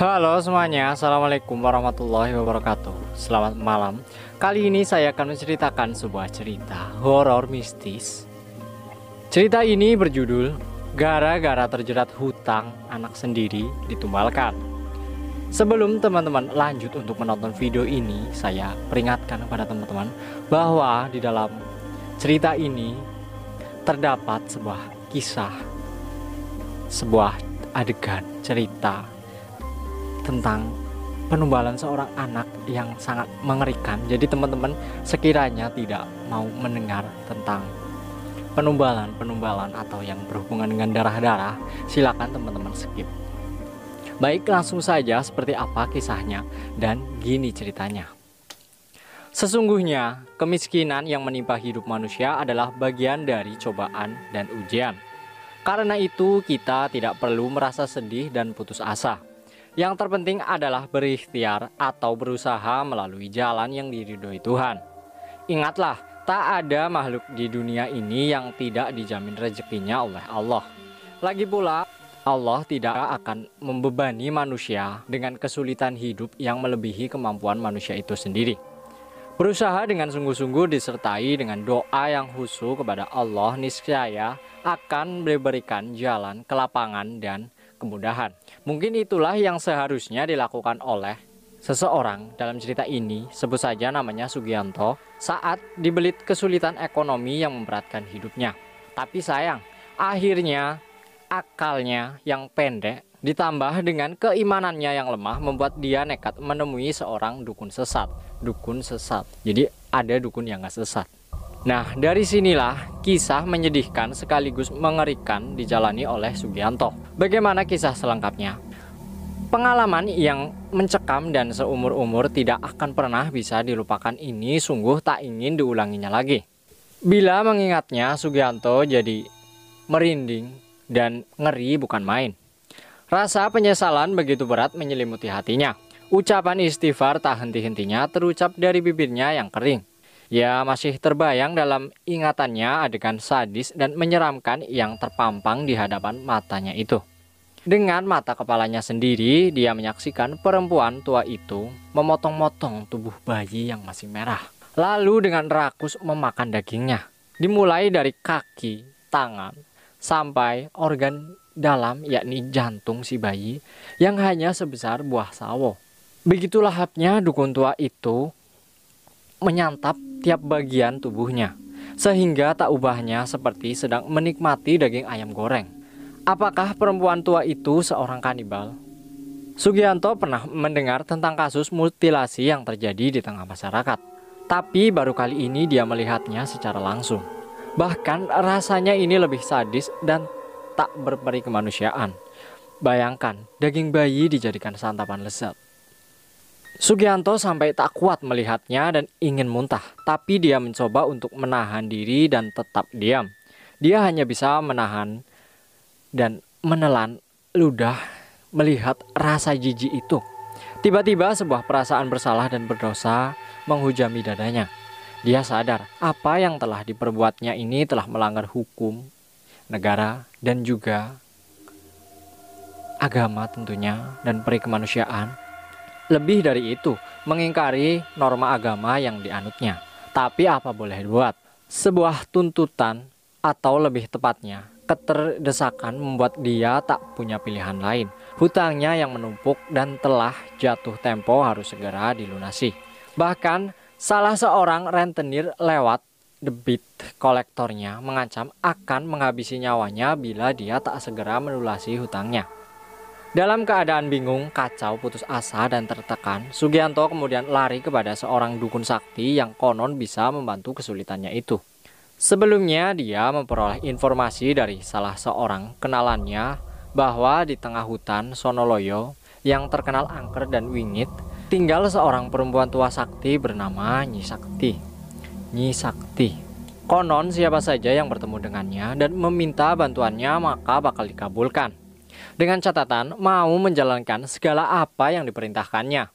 Halo semuanya, Assalamualaikum warahmatullahi wabarakatuh Selamat malam Kali ini saya akan menceritakan sebuah cerita horor mistis Cerita ini berjudul Gara-gara terjerat hutang, anak sendiri ditumbalkan Sebelum teman-teman lanjut untuk menonton video ini Saya peringatkan kepada teman-teman Bahwa di dalam cerita ini Terdapat sebuah kisah Sebuah adegan cerita tentang penumbalan seorang anak yang sangat mengerikan. Jadi teman-teman sekiranya tidak mau mendengar tentang penumbalan-penumbalan atau yang berhubungan dengan darah-darah, silakan teman-teman skip. Baik, langsung saja seperti apa kisahnya dan gini ceritanya. Sesungguhnya, kemiskinan yang menimpa hidup manusia adalah bagian dari cobaan dan ujian. Karena itu, kita tidak perlu merasa sedih dan putus asa yang terpenting adalah berikhtiar atau berusaha melalui jalan yang diridhoi Tuhan. Ingatlah, tak ada makhluk di dunia ini yang tidak dijamin rezekinya oleh Allah. Lagi pula, Allah tidak akan membebani manusia dengan kesulitan hidup yang melebihi kemampuan manusia itu sendiri. Berusaha dengan sungguh-sungguh disertai dengan doa yang khusus kepada Allah niscaya akan diberikan jalan ke lapangan dan kemudahan. Mungkin itulah yang seharusnya dilakukan oleh seseorang dalam cerita ini, sebut saja namanya Sugianto, saat dibelit kesulitan ekonomi yang memberatkan hidupnya. Tapi sayang, akhirnya akalnya yang pendek ditambah dengan keimanannya yang lemah membuat dia nekat menemui seorang dukun sesat. Dukun sesat. Jadi ada dukun yang gak sesat. Nah, dari sinilah kisah menyedihkan sekaligus mengerikan dijalani oleh Sugianto. Bagaimana kisah selengkapnya? Pengalaman yang mencekam dan seumur-umur tidak akan pernah bisa dilupakan ini sungguh tak ingin diulanginya lagi. Bila mengingatnya, Sugianto jadi merinding dan ngeri bukan main. Rasa penyesalan begitu berat menyelimuti hatinya. Ucapan istighfar tak henti-hentinya terucap dari bibirnya yang kering. Ya, masih terbayang dalam ingatannya adegan sadis dan menyeramkan yang terpampang di hadapan matanya itu. Dengan mata kepalanya sendiri, dia menyaksikan perempuan tua itu memotong-motong tubuh bayi yang masih merah. Lalu dengan rakus memakan dagingnya. Dimulai dari kaki, tangan, sampai organ dalam yakni jantung si bayi yang hanya sebesar buah sawo. Begitulah lahapnya dukun tua itu menyantap tiap bagian tubuhnya, sehingga tak ubahnya seperti sedang menikmati daging ayam goreng. Apakah perempuan tua itu seorang kanibal? Sugianto pernah mendengar tentang kasus mutilasi yang terjadi di tengah masyarakat, tapi baru kali ini dia melihatnya secara langsung. Bahkan rasanya ini lebih sadis dan tak berperi kemanusiaan. Bayangkan, daging bayi dijadikan santapan lezat. Sugianto sampai tak kuat melihatnya dan ingin muntah, tapi dia mencoba untuk menahan diri dan tetap diam. Dia hanya bisa menahan dan menelan ludah melihat rasa jijik itu. Tiba-tiba sebuah perasaan bersalah dan berdosa menghujami dadanya. Dia sadar apa yang telah diperbuatnya ini telah melanggar hukum, negara, dan juga agama tentunya dan perikemanusiaan lebih dari itu, mengingkari norma agama yang dianutnya. Tapi apa boleh buat, sebuah tuntutan atau lebih tepatnya keterdesakan membuat dia tak punya pilihan lain. Hutangnya yang menumpuk dan telah jatuh tempo harus segera dilunasi. Bahkan salah seorang rentenir lewat debit kolektornya mengancam akan menghabisi nyawanya bila dia tak segera melunasi hutangnya. Dalam keadaan bingung, kacau, putus asa, dan tertekan, Sugianto kemudian lari kepada seorang dukun sakti yang konon bisa membantu kesulitannya itu. Sebelumnya, dia memperoleh informasi dari salah seorang kenalannya bahwa di tengah hutan Sonoloyo yang terkenal angker dan wingit, tinggal seorang perempuan tua sakti bernama Nyi Sakti. Nyi Sakti. Konon siapa saja yang bertemu dengannya dan meminta bantuannya maka bakal dikabulkan dengan catatan mau menjalankan segala apa yang diperintahkannya.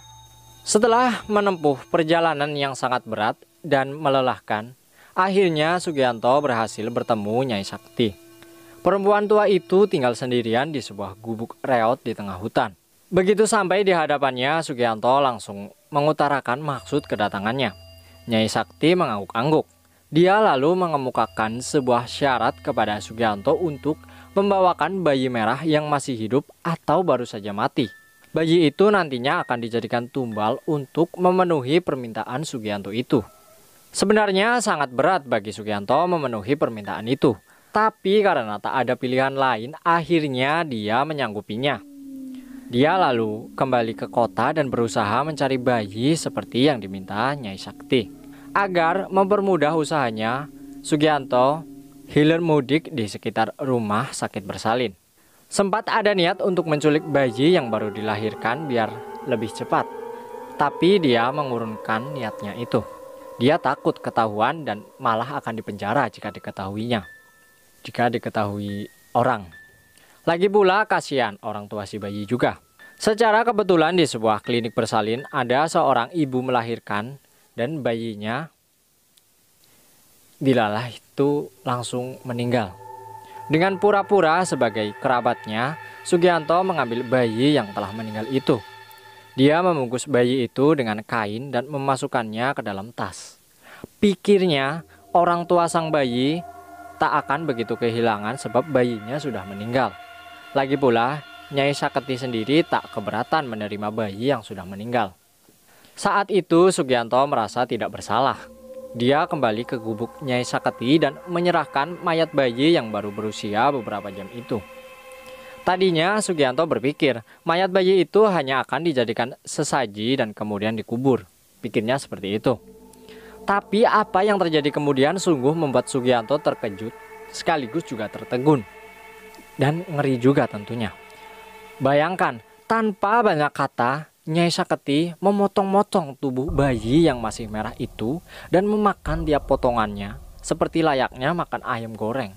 Setelah menempuh perjalanan yang sangat berat dan melelahkan, akhirnya Sugianto berhasil bertemu Nyai Sakti. Perempuan tua itu tinggal sendirian di sebuah gubuk reot di tengah hutan. Begitu sampai di hadapannya, Sugianto langsung mengutarakan maksud kedatangannya. Nyai Sakti mengangguk-angguk. Dia lalu mengemukakan sebuah syarat kepada Sugianto untuk membawakan bayi merah yang masih hidup atau baru saja mati. Bayi itu nantinya akan dijadikan tumbal untuk memenuhi permintaan Sugianto itu. Sebenarnya sangat berat bagi Sugianto memenuhi permintaan itu, tapi karena tak ada pilihan lain, akhirnya dia menyanggupinya. Dia lalu kembali ke kota dan berusaha mencari bayi seperti yang diminta Nyai Sakti. Agar mempermudah usahanya, Sugianto hilir mudik di sekitar rumah sakit bersalin. Sempat ada niat untuk menculik bayi yang baru dilahirkan biar lebih cepat. Tapi dia mengurungkan niatnya itu. Dia takut ketahuan dan malah akan dipenjara jika diketahuinya. Jika diketahui orang. Lagi pula kasihan orang tua si bayi juga. Secara kebetulan di sebuah klinik bersalin ada seorang ibu melahirkan dan bayinya dilalahi itu langsung meninggal. Dengan pura-pura sebagai kerabatnya, Sugianto mengambil bayi yang telah meninggal itu. Dia membungkus bayi itu dengan kain dan memasukkannya ke dalam tas. Pikirnya, orang tua sang bayi tak akan begitu kehilangan sebab bayinya sudah meninggal. Lagi pula, Nyai Saketi sendiri tak keberatan menerima bayi yang sudah meninggal. Saat itu Sugianto merasa tidak bersalah dia kembali ke gubuk Nyai Sakati dan menyerahkan mayat bayi yang baru berusia beberapa jam itu. Tadinya Sugianto berpikir mayat bayi itu hanya akan dijadikan sesaji dan kemudian dikubur. Pikirnya seperti itu. Tapi apa yang terjadi kemudian sungguh membuat Sugianto terkejut sekaligus juga tertegun. Dan ngeri juga tentunya. Bayangkan, tanpa banyak kata, Nyai Saketi memotong-motong tubuh bayi yang masih merah itu dan memakan tiap potongannya seperti layaknya makan ayam goreng.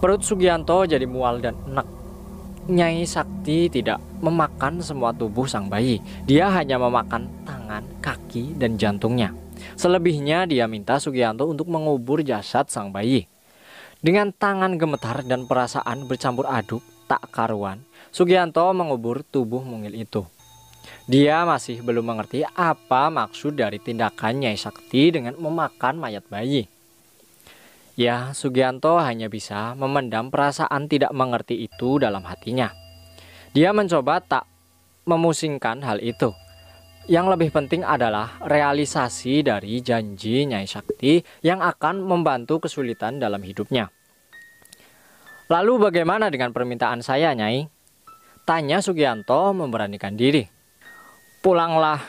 Perut Sugianto jadi mual dan enak. Nyai Sakti tidak memakan semua tubuh sang bayi. Dia hanya memakan tangan, kaki, dan jantungnya. Selebihnya dia minta Sugianto untuk mengubur jasad sang bayi. Dengan tangan gemetar dan perasaan bercampur aduk tak karuan, Sugianto mengubur tubuh mungil itu. Dia masih belum mengerti apa maksud dari tindakan Nyai Sakti dengan memakan mayat bayi. Ya, Sugianto hanya bisa memendam perasaan tidak mengerti itu dalam hatinya. Dia mencoba tak memusingkan hal itu. Yang lebih penting adalah realisasi dari janji Nyai Sakti yang akan membantu kesulitan dalam hidupnya. Lalu bagaimana dengan permintaan saya, Nyai? Tanya Sugianto memberanikan diri. Pulanglah,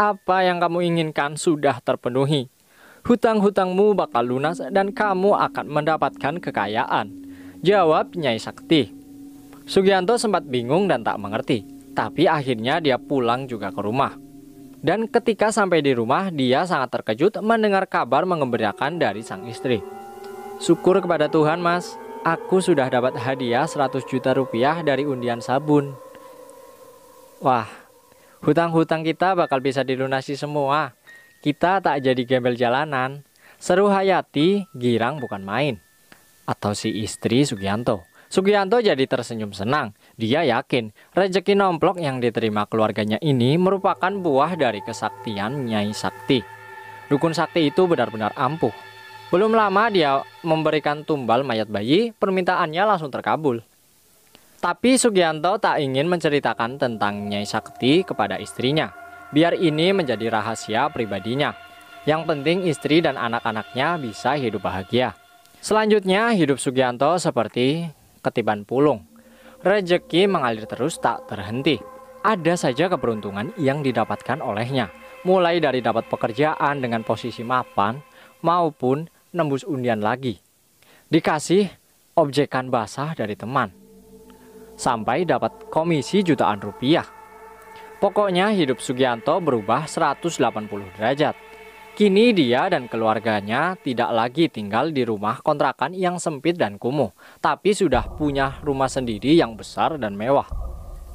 apa yang kamu inginkan sudah terpenuhi. Hutang-hutangmu bakal lunas dan kamu akan mendapatkan kekayaan. Jawab Nyai Sakti. Sugianto sempat bingung dan tak mengerti, tapi akhirnya dia pulang juga ke rumah. Dan ketika sampai di rumah, dia sangat terkejut mendengar kabar mengembirakan dari sang istri. Syukur kepada Tuhan, Mas, Aku sudah dapat hadiah 100 juta rupiah dari undian sabun. Wah, hutang-hutang kita bakal bisa dilunasi semua. Kita tak jadi gembel jalanan. Seru Hayati, girang bukan main. Atau si istri Sugianto. Sugianto jadi tersenyum senang. Dia yakin rezeki nomplok yang diterima keluarganya ini merupakan buah dari kesaktian Nyai Sakti. Dukun Sakti itu benar-benar ampuh. Belum lama dia memberikan tumbal mayat bayi, permintaannya langsung terkabul. Tapi Sugianto tak ingin menceritakan tentang Nyai Sakti kepada istrinya. Biar ini menjadi rahasia pribadinya. Yang penting istri dan anak-anaknya bisa hidup bahagia. Selanjutnya hidup Sugianto seperti ketiban pulung. Rejeki mengalir terus tak terhenti. Ada saja keberuntungan yang didapatkan olehnya. Mulai dari dapat pekerjaan dengan posisi mapan maupun nembus undian lagi. Dikasih objekan basah dari teman. Sampai dapat komisi jutaan rupiah. Pokoknya hidup Sugianto berubah 180 derajat. Kini dia dan keluarganya tidak lagi tinggal di rumah kontrakan yang sempit dan kumuh, tapi sudah punya rumah sendiri yang besar dan mewah.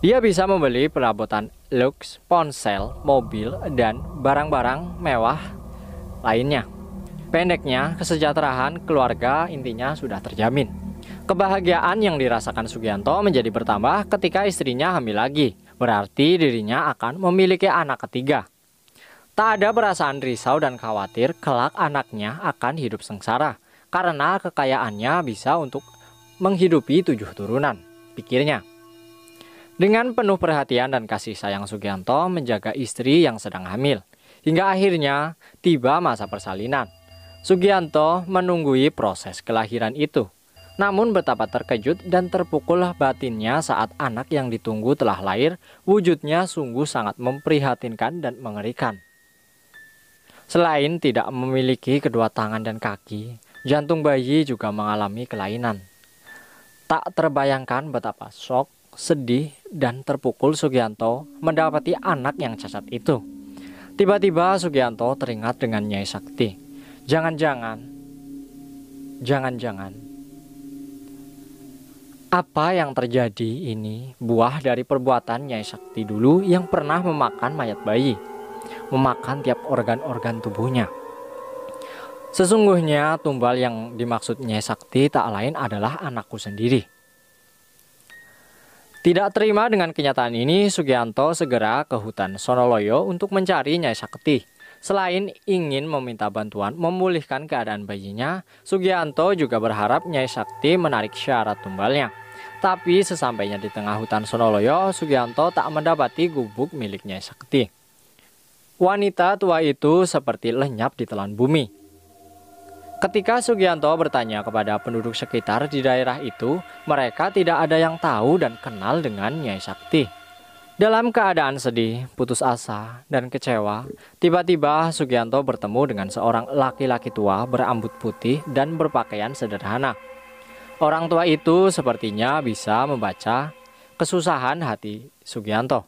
Dia bisa membeli perabotan lux, ponsel, mobil, dan barang-barang mewah lainnya. Pendeknya, kesejahteraan keluarga intinya sudah terjamin. Kebahagiaan yang dirasakan Sugianto menjadi bertambah ketika istrinya hamil lagi, berarti dirinya akan memiliki anak ketiga. Tak ada perasaan risau dan khawatir kelak anaknya akan hidup sengsara, karena kekayaannya bisa untuk menghidupi tujuh turunan, pikirnya. Dengan penuh perhatian dan kasih sayang Sugianto menjaga istri yang sedang hamil, hingga akhirnya tiba masa persalinan. Sugianto menunggui proses kelahiran itu. Namun betapa terkejut dan terpukul batinnya saat anak yang ditunggu telah lahir, wujudnya sungguh sangat memprihatinkan dan mengerikan. Selain tidak memiliki kedua tangan dan kaki, jantung bayi juga mengalami kelainan. Tak terbayangkan betapa shock, sedih, dan terpukul Sugianto mendapati anak yang cacat itu. Tiba-tiba Sugianto teringat dengan Nyai Sakti Jangan-jangan, jangan-jangan, apa yang terjadi ini buah dari perbuatan Nyai Sakti dulu yang pernah memakan mayat bayi, memakan tiap organ-organ tubuhnya. Sesungguhnya tumbal yang dimaksud Nyai Sakti tak lain adalah anakku sendiri. Tidak terima dengan kenyataan ini, Sugianto segera ke hutan Sonoloyo untuk mencari Nyai Sakti. Selain ingin meminta bantuan memulihkan keadaan bayinya, Sugianto juga berharap Nyai Sakti menarik syarat tumbalnya. Tapi sesampainya di tengah hutan Sonoloyo, Sugianto tak mendapati gubuk milik Nyai Sakti. Wanita tua itu seperti lenyap di telan bumi. Ketika Sugianto bertanya kepada penduduk sekitar di daerah itu, mereka tidak ada yang tahu dan kenal dengan Nyai Sakti. Dalam keadaan sedih, putus asa, dan kecewa, tiba-tiba Sugianto bertemu dengan seorang laki-laki tua berambut putih dan berpakaian sederhana. Orang tua itu sepertinya bisa membaca kesusahan hati Sugianto.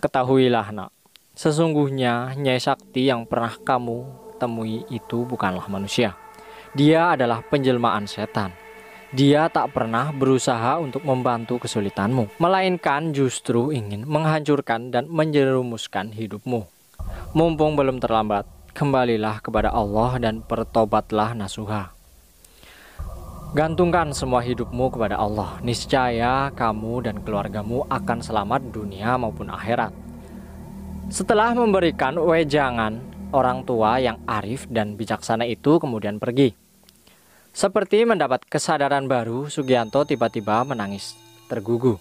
Ketahuilah nak, sesungguhnya Nyai Sakti yang pernah kamu temui itu bukanlah manusia. Dia adalah penjelmaan setan. Dia tak pernah berusaha untuk membantu kesulitanmu, melainkan justru ingin menghancurkan dan menjerumuskan hidupmu. Mumpung belum terlambat, kembalilah kepada Allah dan pertobatlah nasuha. Gantungkan semua hidupmu kepada Allah. Niscaya kamu dan keluargamu akan selamat dunia maupun akhirat. Setelah memberikan wejangan, orang tua yang arif dan bijaksana itu kemudian pergi. Seperti mendapat kesadaran baru, Sugianto tiba-tiba menangis tergugu.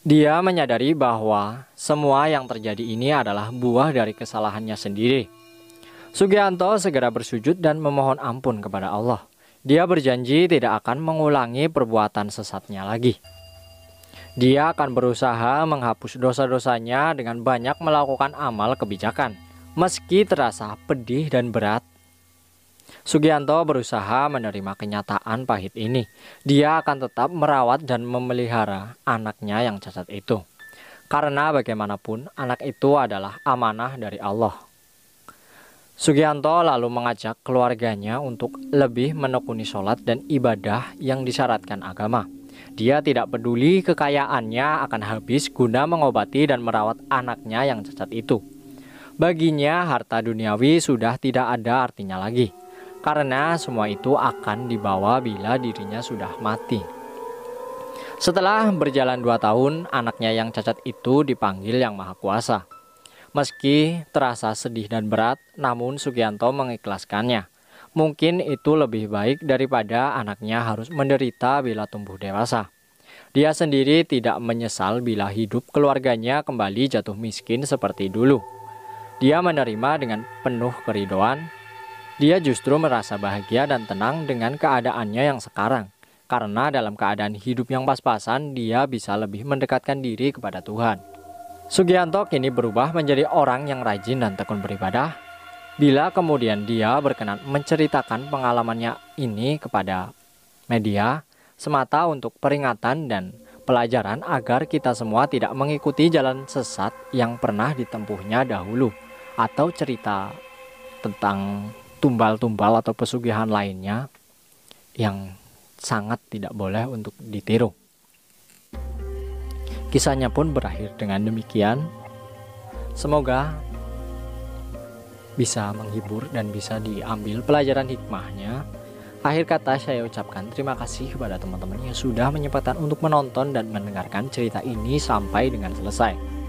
Dia menyadari bahwa semua yang terjadi ini adalah buah dari kesalahannya sendiri. Sugianto segera bersujud dan memohon ampun kepada Allah. Dia berjanji tidak akan mengulangi perbuatan sesatnya lagi. Dia akan berusaha menghapus dosa-dosanya dengan banyak melakukan amal kebijakan. Meski terasa pedih dan berat, Sugianto berusaha menerima kenyataan pahit ini. Dia akan tetap merawat dan memelihara anaknya yang cacat itu. Karena bagaimanapun anak itu adalah amanah dari Allah. Sugianto lalu mengajak keluarganya untuk lebih menekuni sholat dan ibadah yang disyaratkan agama. Dia tidak peduli kekayaannya akan habis guna mengobati dan merawat anaknya yang cacat itu. Baginya, harta duniawi sudah tidak ada artinya lagi karena semua itu akan dibawa bila dirinya sudah mati. Setelah berjalan dua tahun, anaknya yang cacat itu dipanggil Yang Maha Kuasa. Meski terasa sedih dan berat, namun Sugianto mengikhlaskannya. Mungkin itu lebih baik daripada anaknya harus menderita bila tumbuh dewasa. Dia sendiri tidak menyesal bila hidup keluarganya kembali jatuh miskin seperti dulu. Dia menerima dengan penuh keridoan dia justru merasa bahagia dan tenang dengan keadaannya yang sekarang, karena dalam keadaan hidup yang pas-pasan, dia bisa lebih mendekatkan diri kepada Tuhan. Sugianto kini berubah menjadi orang yang rajin dan tekun beribadah. Bila kemudian dia berkenan menceritakan pengalamannya ini kepada media, semata untuk peringatan dan pelajaran agar kita semua tidak mengikuti jalan sesat yang pernah ditempuhnya dahulu, atau cerita tentang tumbal-tumbal atau pesugihan lainnya yang sangat tidak boleh untuk ditiru. Kisahnya pun berakhir dengan demikian. Semoga bisa menghibur dan bisa diambil pelajaran hikmahnya. Akhir kata saya ucapkan terima kasih kepada teman-teman yang sudah menyempatkan untuk menonton dan mendengarkan cerita ini sampai dengan selesai.